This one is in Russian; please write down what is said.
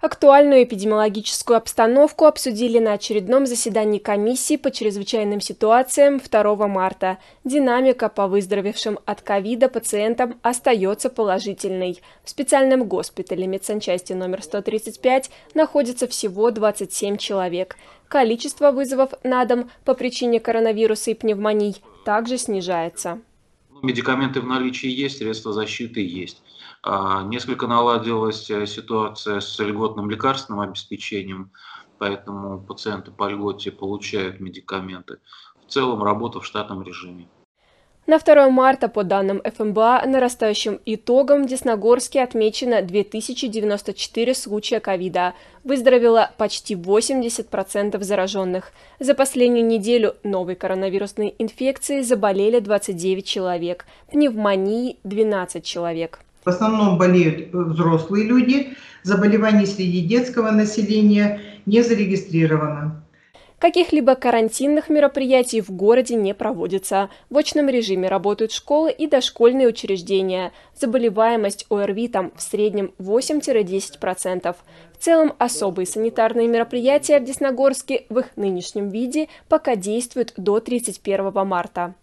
Актуальную эпидемиологическую обстановку обсудили на очередном заседании комиссии по чрезвычайным ситуациям 2 марта. Динамика по выздоровевшим от ковида пациентам остается положительной. В специальном госпитале медсанчасти номер 135 находится всего 27 человек. Количество вызовов на дом по причине коронавируса и пневмоний также снижается медикаменты в наличии есть, средства защиты есть. А, несколько наладилась э, ситуация с льготным лекарственным обеспечением, поэтому пациенты по льготе получают медикаменты. В целом работа в штатном режиме. На 2 марта, по данным ФМБА, нарастающим итогом в Десногорске отмечено 2094 случая ковида. Выздоровело почти 80% зараженных. За последнюю неделю новой коронавирусной инфекции заболели 29 человек, пневмонии – 12 человек. В основном болеют взрослые люди, заболеваний среди детского населения не зарегистрировано. Каких-либо карантинных мероприятий в городе не проводится. В очном режиме работают школы и дошкольные учреждения. Заболеваемость ОРВИ там в среднем 8-10%. В целом особые санитарные мероприятия в Десногорске в их нынешнем виде пока действуют до 31 марта.